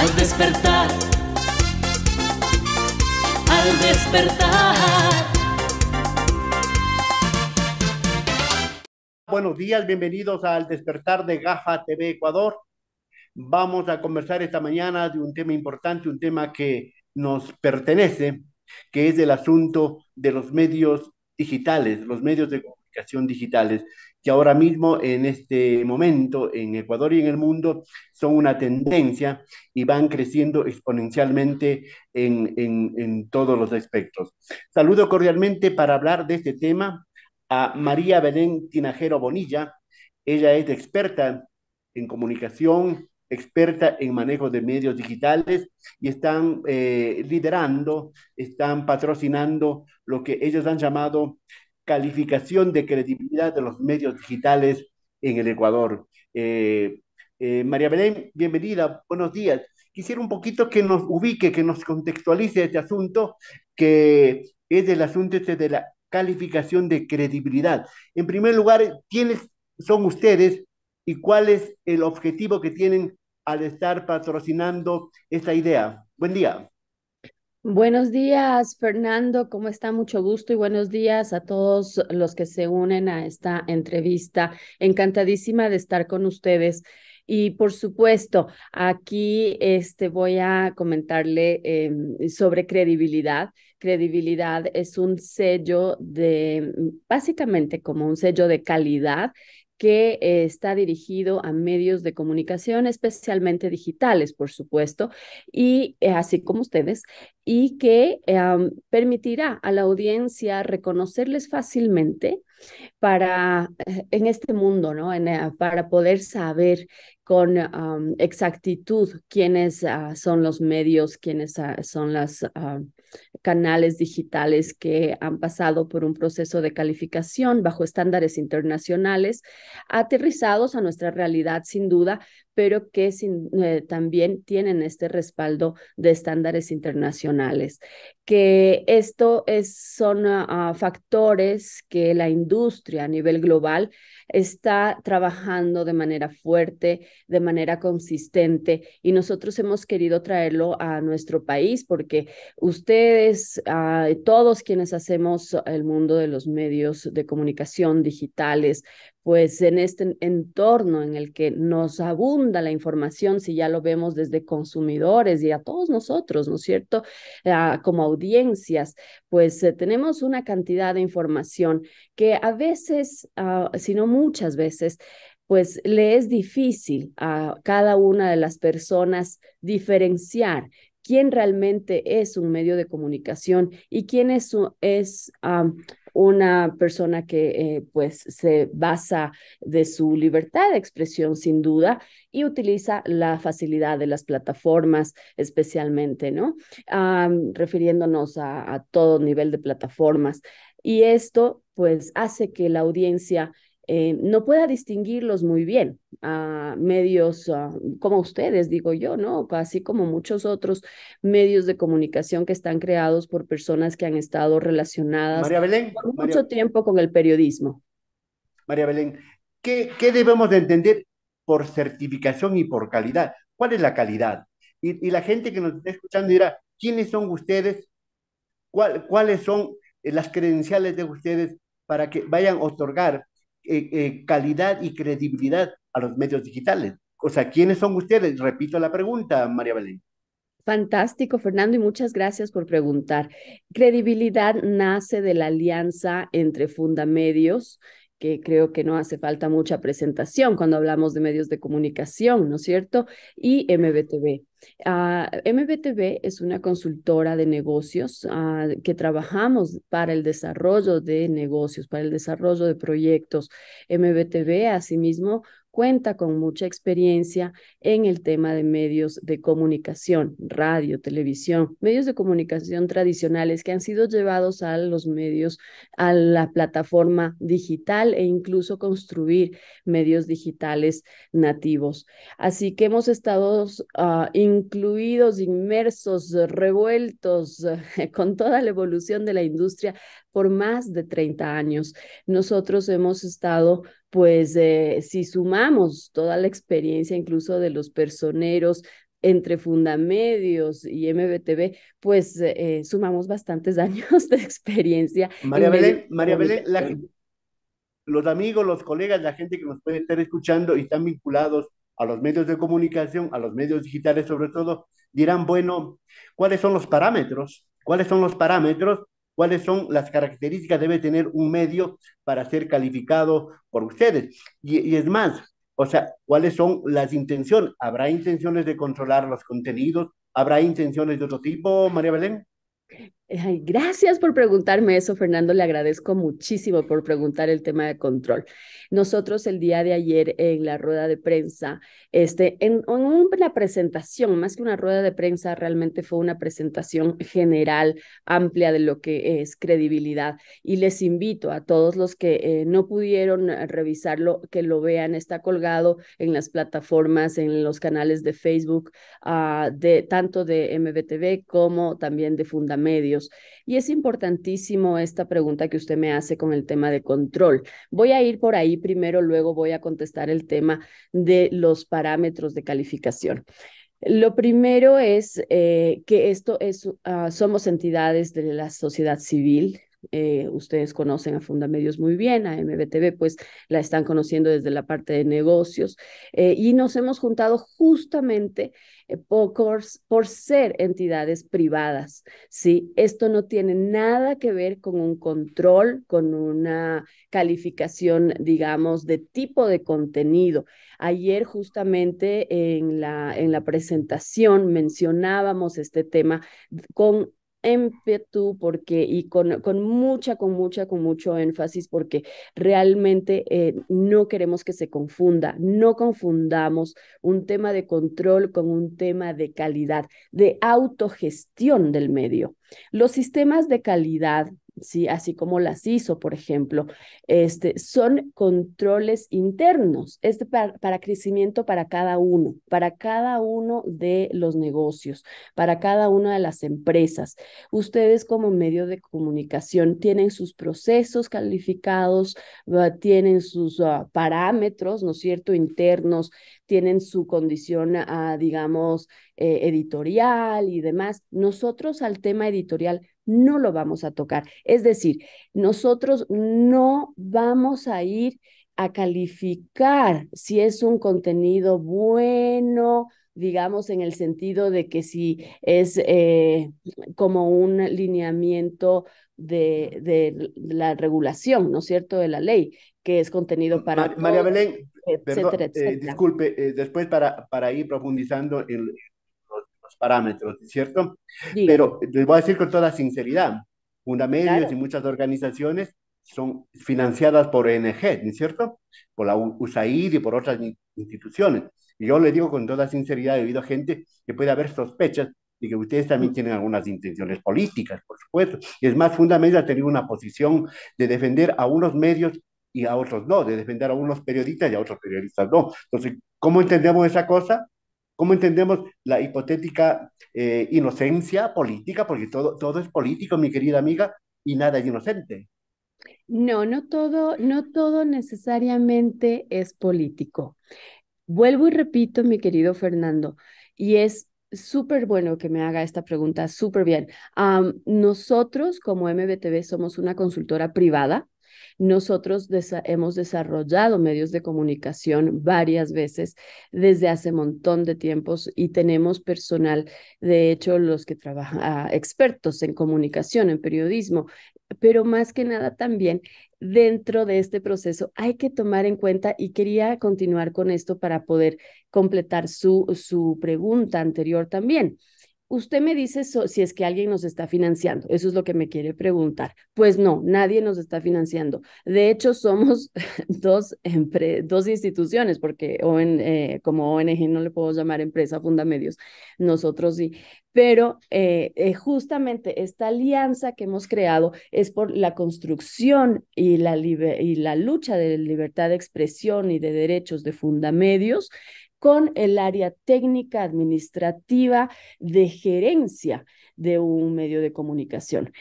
al despertar, al despertar. Buenos días, bienvenidos al despertar de Gafa TV Ecuador. Vamos a conversar esta mañana de un tema importante, un tema que nos pertenece, que es el asunto de los medios digitales, los medios de comunicación digitales que ahora mismo en este momento en Ecuador y en el mundo son una tendencia y van creciendo exponencialmente en, en, todos los aspectos. Saludo cordialmente para hablar de este tema a María Belén Tinajero Bonilla. Ella es experta en comunicación, experta en manejo de medios digitales y están eh, liderando, están patrocinando lo que ellos han llamado calificación de credibilidad de los medios digitales en el Ecuador. Eh, eh, María Belén, bienvenida, buenos días. Quisiera un poquito que nos ubique, que nos contextualice este asunto, que es el asunto este de la calificación de credibilidad. En primer lugar, ¿quiénes son ustedes y cuál es el objetivo que tienen al estar patrocinando esta idea? Buen día. Buenos días, Fernando. ¿Cómo está? Mucho gusto y buenos días a todos los que se unen a esta entrevista. Encantadísima de estar con ustedes. Y por supuesto, aquí este, voy a comentarle em, sobre credibilidad. Credibilidad es un sello de, básicamente como un sello de calidad que eh, está dirigido a medios de comunicación, especialmente digitales, por supuesto, y eh, así como ustedes, y que permitirá a la audiencia reconocerles fácilmente para eh, en este mundo, ¿no? para poder saber con exactitud quiénes ah, son los medios, quiénes ah, son los ah, canales digitales que han pasado por un proceso de calificación bajo estándares internacionales, aterrizados a nuestra realidad sin duda, pero que eh, también tienen este respaldo de estándares internacionales. Que esto es, son factores que la industria a nivel global está trabajando de manera fuerte de manera consistente y nosotros hemos querido traerlo a nuestro país porque ustedes, ah, todos quienes hacemos el mundo de los medios de comunicación digitales, pues en este entorno en el que nos abunda la información, si ya lo vemos desde consumidores y a todos nosotros, ¿no es cierto? Ah, como audiencias, pues eh, tenemos una cantidad de información que a veces, sino ah, si no muchas veces, pues le es difícil a cada una de las personas diferenciar quién realmente es un medio de comunicación y quién es, es una persona que eh, pues se basa de su libertad de expresión sin duda y utiliza la facilidad de las plataformas especialmente, ¿no? refiriéndonos a, a todo nivel de plataformas. Y esto pues hace que la audiencia eh, no pueda distinguirlos muy bien a medios ah, como ustedes, digo yo, ¿no? Así como muchos otros medios de comunicación que están creados por personas que han estado relacionadas por mucho tiempo con el periodismo. María Belén, ¿qué, ¿qué, debemos de entender por certificación y por calidad? ¿Cuál es la calidad? Y, la gente que nos está escuchando dirá, ¿quiénes son ustedes? ¿Cuál, ¿Cuáles son eh, las credenciales de ustedes para que vayan a otorgar eh, eh, calidad y credibilidad a los medios digitales. O sea, ¿quiénes son ustedes? Repito la pregunta, María Belén. Fantástico, Fernando, y muchas gracias por preguntar. Credibilidad nace de la alianza entre Fundamedios, que creo que no hace falta mucha presentación cuando hablamos de medios de comunicación, ¿no es cierto? Y MBTV. Ah, MBTV es una consultora de negocios ah, que trabajamos para el desarrollo de negocios, para el desarrollo de proyectos. MBTV, asimismo, cuenta con mucha experiencia en el tema de medios de comunicación, radio, televisión, medios de comunicación tradicionales que han sido llevados a los medios, a la plataforma digital e incluso construir medios digitales nativos. Así que hemos estado ah, incluidos, inmersos, revueltos con toda la evolución de la industria por más de 30 años. Nosotros hemos estado pues eh, si sumamos toda la experiencia incluso de los personeros entre Fundamedios y MBTV, pues eh, eh, sumamos bastantes años de experiencia. María Belén, los amigos, los colegas, la gente que nos puede estar escuchando y están vinculados a los medios de comunicación, a los medios digitales sobre todo, dirán, bueno, ¿cuáles son los parámetros? ¿Cuáles son los parámetros cuáles son las características debe tener un medio para ser calificado por ustedes. Y, y es más, o sea, cuáles son las intenciones. ¿Habrá intenciones de controlar los contenidos? ¿Habrá intenciones de otro tipo, María Belén? gracias por preguntarme eso, Fernando. Le agradezco muchísimo por preguntar el tema de control. Nosotros el día de ayer en la rueda de prensa, este, en, una presentación, más que una rueda de prensa, realmente fue una presentación general, amplia de lo que es credibilidad. Y les invito a todos los que eh, no pudieron eh, revisarlo, que lo vean. Está colgado en las plataformas, en los canales de Facebook, ah, de, tanto de MBTV como también de Fundamedios y es importantísimo esta pregunta que usted me hace con el tema de control. Voy a ir por ahí primero, luego voy a contestar el tema de los parámetros de calificación. Lo primero es eh, que esto es, ah, somos entidades de la sociedad civil, eh, ustedes conocen a Fundamedios muy bien, a MBTV, pues la están conociendo desde la parte de negocios. Eh, y nos hemos juntado justamente eh, por, por ser entidades privadas, ¿sí? Esto no tiene nada que ver con un control, con una calificación, digamos, de tipo de contenido. Ayer justamente en la, en la presentación mencionábamos este tema con ímpetu porque, y con, mucha, con mucha, con mucho énfasis, porque realmente eh, no queremos que se confunda, no confundamos un tema de control con un tema de calidad, de autogestión del medio. Los sistemas de calidad así como las hizo, por ejemplo. Este, son controles internos, este para, crecimiento para cada uno, para cada uno de los negocios, para cada una de las empresas. Ustedes como medio de comunicación tienen sus procesos calificados, tienen sus ah, parámetros, ¿no es cierto?, internos, tienen su condición, ah, digamos, eh, editorial y demás. Nosotros al tema editorial no lo vamos a tocar. Es decir, nosotros no vamos a ir a calificar si es un contenido bueno, digamos, en el sentido de que si es eh, como un lineamiento de, la regulación, ¿no es cierto?, de la ley, que es contenido para... María Belén, etcétera, eh, etcétera. disculpe, eh, después para, para ir profundizando en, parámetros, ¿cierto? Pero les voy a decir con toda sinceridad, Fundamedios y muchas organizaciones son financiadas por ONG, ¿no cierto? Por la USAID y por otras instituciones. Y yo le digo con toda sinceridad, debido a gente que puede haber sospechas y que ustedes también mm. tienen algunas intenciones políticas, por supuesto. Y es más, fundamental tener una posición de defender a unos medios y a otros no, de defender a unos periodistas y a otros periodistas no. Entonces, ¿cómo entendemos esa cosa? ¿Cómo entendemos la hipotética eh, inocencia política? Porque todo, todo es político, mi querida amiga, y nada es inocente. No, no todo, no todo necesariamente es político. Vuelvo y repito, mi querido Fernando, y es súper bueno que me haga esta pregunta, súper bien. nosotros como MBTV somos una consultora privada, nosotros hemos desarrollado medios de comunicación varias veces desde hace montón de tiempos y tenemos personal, de hecho, los que trabajan, ah, expertos en comunicación, en periodismo, pero más que nada también dentro de este proceso hay que tomar en cuenta, y quería continuar con esto para poder completar su pregunta anterior también Usted me dice si es que alguien nos está financiando. Eso es lo que me quiere preguntar. Pues no, nadie nos está financiando. De hecho, somos dos, instituciones, porque eh, como ONG no le puedo llamar empresa, Fundamedios, nosotros sí. Pero eh, eh, justamente esta alianza que hemos creado es por la construcción y la, y la lucha de libertad de expresión y de derechos de Fundamedios, con el área técnica, administrativa, de gerencia de un medio de comunicación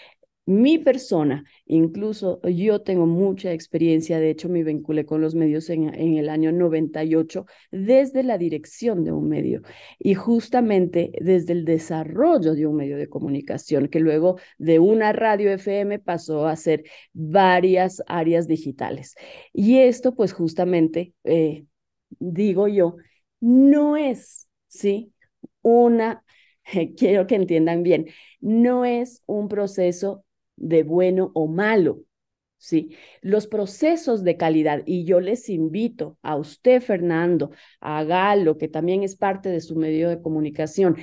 mi persona, incluso yo tengo mucha experiencia, de hecho me vinculé con los medios en, el año 98 desde la dirección de un medio y justamente desde el desarrollo de un medio de comunicación que luego de una radio FM pasó a ser varias áreas digitales. Y esto pues justamente, eh, digo yo, no es, ¿sí? Una, quiero que entiendan bien, no es un proceso de bueno o malo, ¿sí? Los procesos de calidad, y yo les invito a usted, Fernando, a Galo, que también es parte de su medio de comunicación,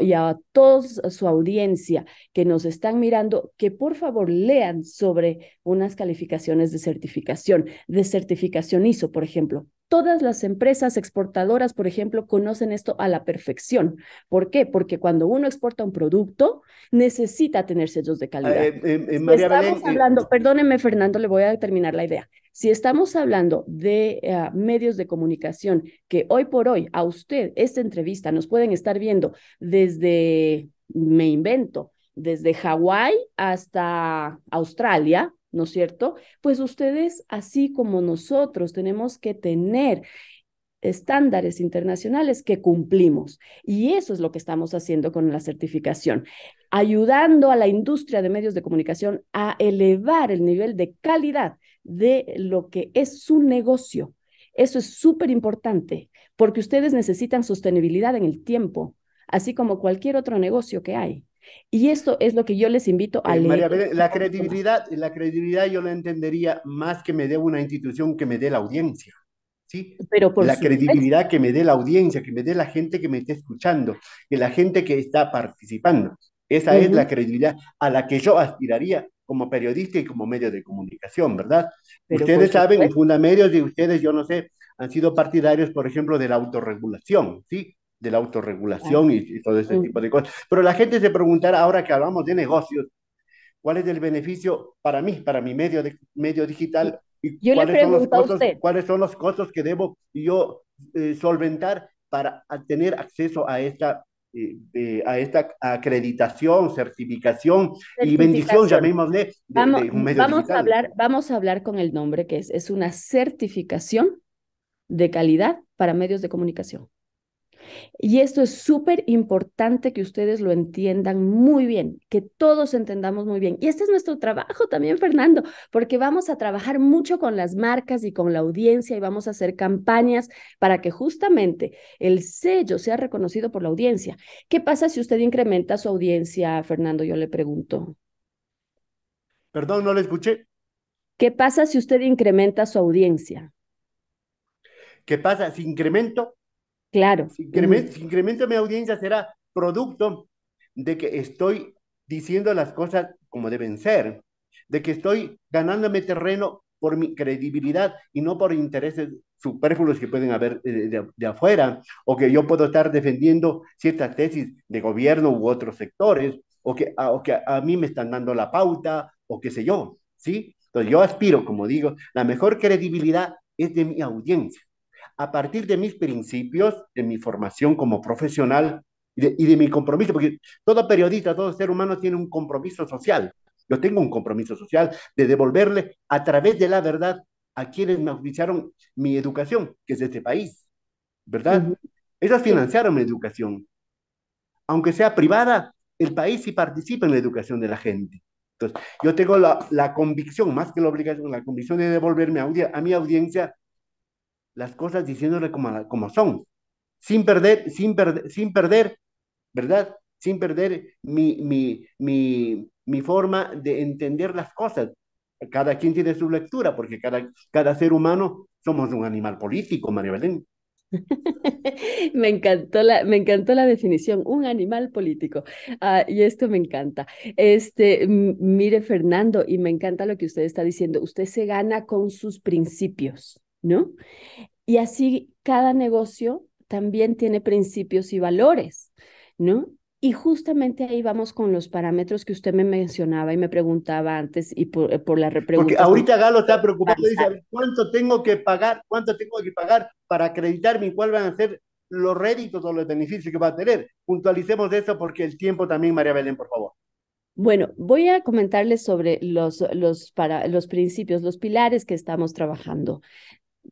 y a toda su audiencia que nos están mirando, que por favor lean sobre unas calificaciones de certificación, de certificación ISO, por ejemplo. Todas las empresas exportadoras, por ejemplo, conocen esto a la perfección. ¿Por qué? Porque cuando uno exporta un producto, necesita tener sellos de calidad. Eh, eh, eh, si estamos hablando, perdónenme, Fernando, le voy a terminar la idea. Si estamos hablando de medios de comunicación que hoy por hoy a usted esta entrevista nos pueden estar viendo desde, me invento, desde Hawái hasta Australia, ¿no es cierto? Pues ustedes, así como nosotros, tenemos que tener estándares internacionales que cumplimos. Y eso es lo que estamos haciendo con la certificación, ayudando a la industria de medios de comunicación a elevar el nivel de calidad de lo que es su negocio. Eso es súper importante porque ustedes necesitan sostenibilidad en el tiempo, así como cualquier otro negocio que hay. Y esto es lo que yo les invito a eh, leer. la credibilidad, la credibilidad yo la entendería más que me dé una institución que me dé la audiencia. ¿sí? Pero la credibilidad que me dé la audiencia, que me dé la gente que me esté escuchando, que la gente que está participando. Esa es la credibilidad a la que yo aspiraría como periodista y como medio de comunicación, ¿verdad? ustedes saben, en Fundamedios de ustedes, yo no sé, han sido partidarios, por ejemplo, de la autorregulación, ¿sí? de la autorregulación y, todo ese mm. tipo de cosas. Pero la gente se preguntará ahora que hablamos de negocios, ¿cuál es el beneficio para mí, para mi medio, de, medio digital? Y yo cuáles le son los costos, ¿Cuáles son los costos que debo yo eh, solventar para tener acceso a esta, eh, a esta acreditación, certificación, y bendición, llamémosle, de, vamos, un medio digital? A hablar, vamos a hablar con el nombre que es, es una certificación de calidad para medios de comunicación. Y esto es súper importante que ustedes lo entiendan muy bien, que todos entendamos muy bien. Y este es nuestro trabajo también, Fernando, porque vamos a trabajar mucho con las marcas y con la audiencia y vamos a hacer campañas para que justamente el sello sea reconocido por la audiencia. ¿Qué pasa si usted incrementa su audiencia, Fernando? Yo le pregunto. Perdón, no le escuché. ¿Qué pasa si usted incrementa su audiencia? ¿Qué pasa si incremento Claro. Si incremento, mi audiencia será producto de que estoy diciendo las cosas como deben ser, de que estoy ganándome terreno por mi credibilidad y no por intereses superfluos que pueden haber eh, de, afuera, o que yo puedo estar defendiendo ciertas tesis de gobierno u otros sectores, o que, a, a mí me están dando la pauta, o qué sé yo, ¿sí? Entonces yo aspiro, como digo, la mejor credibilidad es de mi audiencia a partir de mis principios, de mi formación como profesional y de, mi compromiso, porque todo periodista, todo ser humano tiene un compromiso social. Yo tengo un compromiso social de devolverle a través de la verdad a quienes me auspiciaron mi educación, que es de este país, ¿verdad? Ellos financiaron mi educación. Aunque sea privada, el país sí participa en la educación de la gente. Entonces, yo tengo la, convicción, más que la obligación, la convicción de devolverme a mi audiencia las cosas diciéndole como, como son, sin perder, sin, perder, sin perder, ¿verdad? Sin perder mi, mi, mi, mi forma de entender las cosas. Cada quien tiene su lectura, porque cada, cada ser humano somos un animal político, María Belén. me, encantó la, me encantó la definición, un animal político. Ah, y esto me encanta. Este, mire, Fernando, y me encanta lo que usted está diciendo. Usted se gana con sus principios. ¿no? Y así cada negocio también tiene principios y valores, ¿no? Y justamente ahí vamos con los parámetros que usted me mencionaba y me preguntaba antes y por, eh, la repregunta. Porque ahorita Galo está preocupado y dice, ¿cuánto tengo que pagar? ¿Cuánto tengo que pagar para acreditarme y cuáles van a ser los réditos o los beneficios que va a tener? Puntualicemos eso porque el tiempo también, María Belén, por favor. Bueno, voy a comentarles sobre los, los, para, los principios, los pilares que estamos trabajando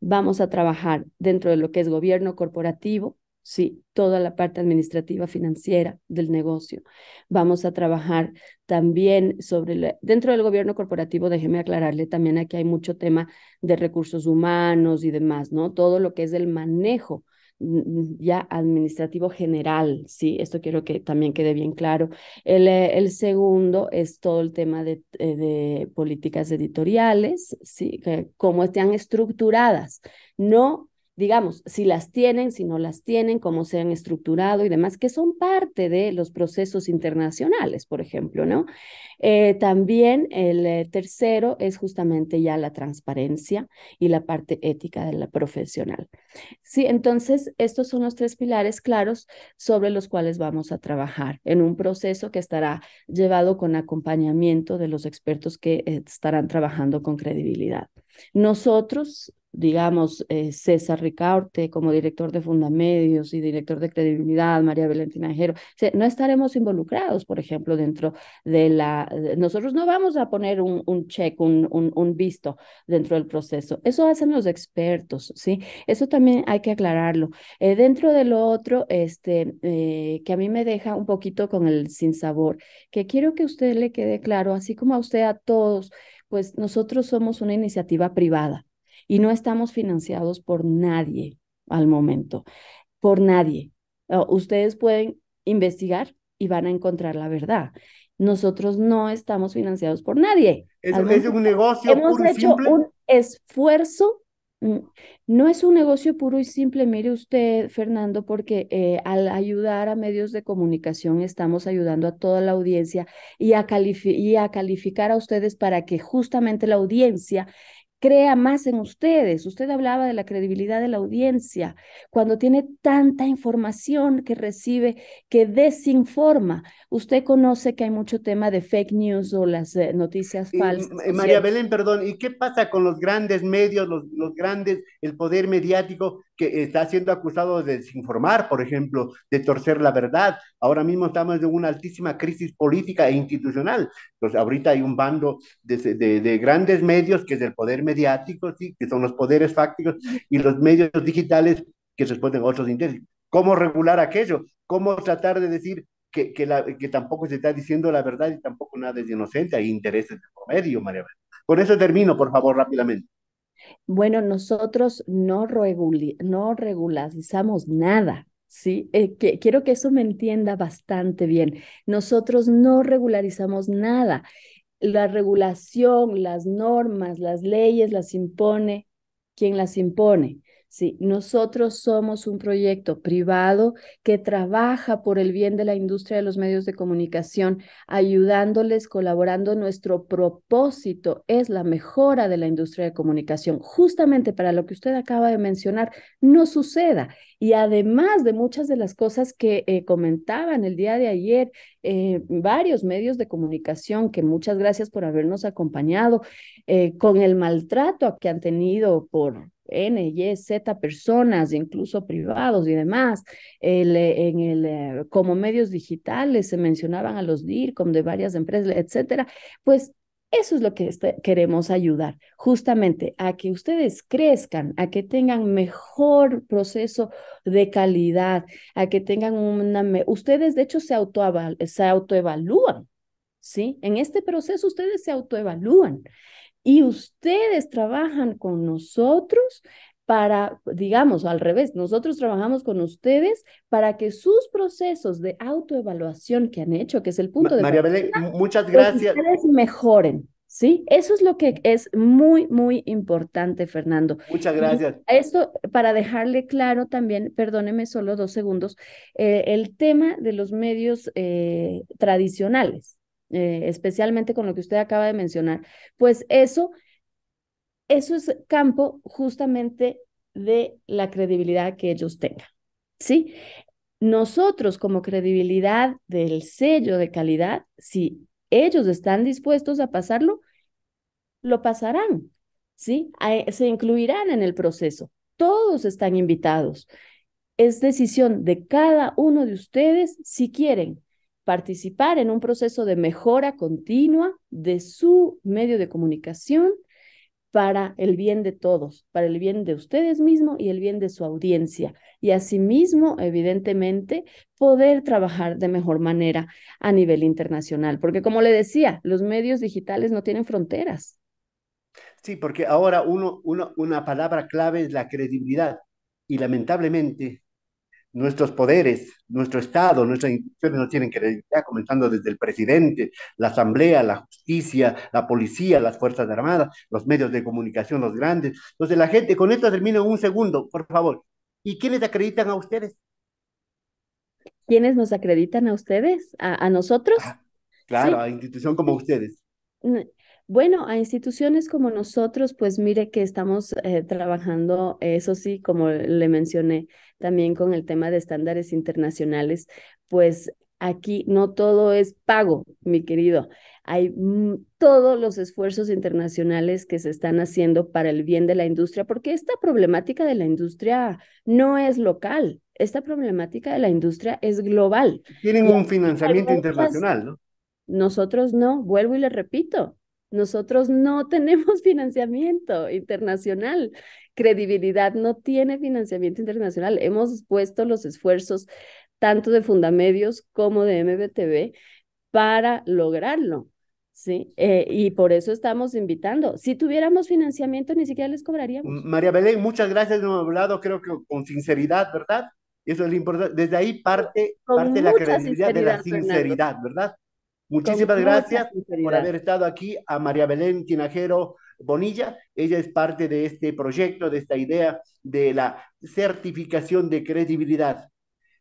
vamos a trabajar dentro de lo que es gobierno corporativo, sí, toda la parte administrativa financiera del negocio. Vamos a trabajar también sobre, dentro del gobierno corporativo, déjeme aclararle también aquí hay mucho tema de recursos humanos y demás, ¿no? Todo lo que es el manejo ya administrativo general, ¿sí? Esto quiero que también quede bien claro. El, eh, segundo es todo el tema eh, de, políticas editoriales, ¿sí? Que, cómo están estructuradas. No digamos, si las tienen, si no las tienen, cómo se han estructurado y demás, que son parte de los procesos internacionales, por ejemplo, ¿no? Eh, también el eh, tercero es justamente ya la transparencia y la parte ética de la profesional. Sí, entonces estos son los tres pilares claros sobre los cuales vamos a trabajar en un proceso que estará llevado con acompañamiento de los expertos que eh, estarán trabajando con credibilidad. Nosotros digamos, eh, César Ricaurte como director de Fundamedios y director de Credibilidad, María Valentina Tinajero. no estaremos involucrados, por ejemplo, dentro de la... Nosotros no vamos a poner un, un check, un, visto dentro del proceso. Eso hacen los expertos, ¿sí? Eso también hay que aclararlo. Eh, dentro de lo otro, este, eh, que a mí me deja un poquito con el sin sabor, que quiero que usted le quede claro, así como a usted, a todos, pues nosotros somos una iniciativa privada y no estamos financiados por nadie al momento, por nadie. Ustedes pueden investigar y van a encontrar la verdad. Nosotros no estamos financiados por nadie. Es, es un negocio. Hemos puro hecho simple. un esfuerzo. Mm, no es un negocio puro y simple, mire usted, Fernando, porque eh, al ayudar a medios de comunicación estamos ayudando a toda la audiencia y a, y a calificar a ustedes para que justamente la audiencia crea más en ustedes. Usted hablaba de la credibilidad de la audiencia. Cuando tiene tanta información que recibe que desinforma, usted conoce que hay mucho tema de fake news o las eh, noticias falsas. Mm, María Belén, perdón, ¿y qué pasa con los grandes medios, los grandes, el poder mediático que está siendo acusado de desinformar, por ejemplo, de torcer la verdad. Ahora mismo estamos en una altísima crisis política e institucional. Entonces, pues ahorita hay un bando de, grandes medios, que es el poder mediático, ¿sí? que son los poderes fácticos, y los medios digitales que responden a otros intereses. ¿Cómo regular aquello? ¿Cómo tratar de decir que, tampoco se está diciendo la verdad y tampoco nada es inocente? Hay intereses de por medio, María. Con eso termino, por favor, rápidamente. Bueno, nosotros no, no regularizamos nada, ¿sí? Eh, quiero que eso me entienda bastante bien. Nosotros no regularizamos nada. La regulación, las normas, las leyes las impone ¿quién las impone. Sí, nosotros somos un proyecto privado que trabaja por el bien de la industria de los medios de comunicación, ayudándoles, colaborando. Nuestro propósito es la mejora de la industria de comunicación, justamente para lo que usted acaba de mencionar, no suceda. Y además de muchas de las cosas que eh, comentaban el día de ayer, eh, varios medios de comunicación, que muchas gracias por habernos acompañado, eh, con el maltrato que han tenido por N, Y, Z personas, incluso privados y demás. El, eh, en el, eh, como medios digitales se mencionaban a los DIRCOM de varias empresas, etcétera. Pues eso es lo que este, queremos ayudar, justamente a que ustedes crezcan, a que tengan mejor proceso de calidad, a que tengan una... Ustedes, de hecho, se, se autoevalúan, ¿sí? En este proceso ustedes se autoevalúan y ustedes trabajan con nosotros para, digamos, al revés, nosotros trabajamos con ustedes para que sus procesos de autoevaluación que han hecho, que es el punto de... María Belén, muchas pues gracias. ustedes mejoren. ¿Sí? Eso es lo que es muy, muy importante, Fernando. Muchas gracias. Esto para dejarle claro también, perdóneme solo dos segundos, eh, el tema de los medios eh, tradicionales. Eh, especialmente con lo que usted acaba de mencionar, pues eso, eso es campo justamente de la credibilidad que ellos tengan, ¿sí? Nosotros como credibilidad del sello de calidad, si ellos están dispuestos a pasarlo, lo pasarán, ¿sí? Se incluirán en el proceso. Todos están invitados. Es decisión de cada uno de ustedes si quieren participar en un proceso de mejora continua de su medio de comunicación para el bien de todos, para el bien de ustedes mismos y el bien de su audiencia. Y asimismo, evidentemente, poder trabajar de mejor manera a nivel internacional, porque como le decía, los medios digitales no tienen fronteras. Sí, porque ahora una palabra clave es la credibilidad. Y lamentablemente, nuestros poderes, nuestro Estado, nuestras instituciones no tienen credibilidad, comenzando desde el presidente, la asamblea, la justicia, la policía, las fuerzas armadas, los medios de comunicación, los grandes. Entonces la gente, con esto termino un segundo, por favor. ¿Y quiénes acreditan a ustedes? ¿Quiénes nos acreditan a ustedes? ¿A, nosotros? Ah, claro, a institución como ustedes. Bueno, a instituciones como nosotros, pues mire que estamos eh, trabajando, eso sí, como le mencioné también con el tema de estándares internacionales, pues aquí no todo es pago, mi querido. Hay mm, todos los esfuerzos internacionales que se están haciendo para el bien de la industria, porque esta problemática de la industria no es local, esta problemática de la industria es global. Tienen un financiamiento internacional, ¿no? Nosotros no, vuelvo y le repito, nosotros no tenemos financiamiento internacional. Credibilidad no tiene financiamiento internacional. Hemos puesto los esfuerzos tanto de Fundamedios como de MBTV para lograrlo. Sí, eh, y por eso estamos invitando. Si tuviéramos financiamiento, ni siquiera les cobraríamos. María Belén, muchas gracias, hemos hablado, creo que con sinceridad, ¿verdad? Eso es lo importante. Desde ahí parte, la credibilidad de la sinceridad, ¿verdad? Muchísimas gracias por haber estado aquí a María Belén Tinajero Bonilla. Ella es parte de este proyecto, de esta idea de la certificación de credibilidad.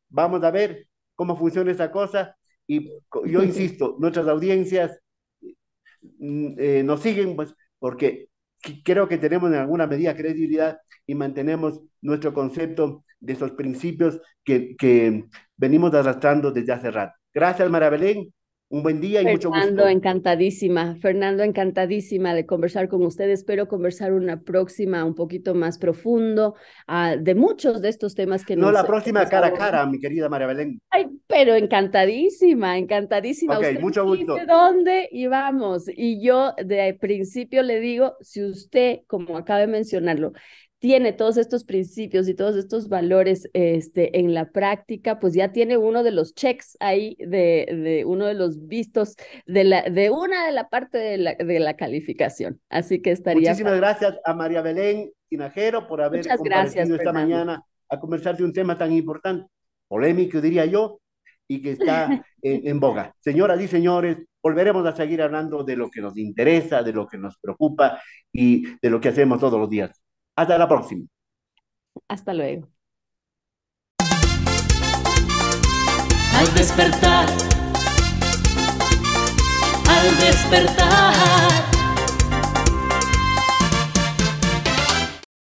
Vamos a ver cómo funciona esa cosa y yo insisto, nuestras audiencias mm, eh, nos siguen pues, porque creo que tenemos en alguna medida credibilidad y mantenemos nuestro concepto de esos principios que, que venimos arrastrando desde hace rato. Gracias, María Belén. Un buen día y mucho gusto. encantadísima. Fernando, encantadísima de conversar con ustedes. Espero conversar una próxima un poquito más profundo ah, de muchos de estos temas que no, nos... No, la próxima cara a cara, mi querida María Belén. Ay, pero encantadísima, encantadísima. Ok, usted mucho gusto. ¿De dónde íbamos? Y yo de principio le digo, si usted, como acaba de mencionarlo, tiene todos estos principios y todos estos valores este, en la práctica, pues ya tiene uno de los checks ahí, de, de uno de los vistos de, la, de una de la parte de la, de la calificación. Así que estaría... Muchísimas gracias a María Belén Tinajero por haber Muchas gracias, esta mañana a conversar de un tema tan importante, polémico diría yo, y que está en, en boga. Señoras y señores, volveremos a seguir hablando de lo que nos interesa, de lo que nos preocupa y de lo que hacemos todos los días. Hasta la próxima. Hasta luego. Al despertar, al despertar.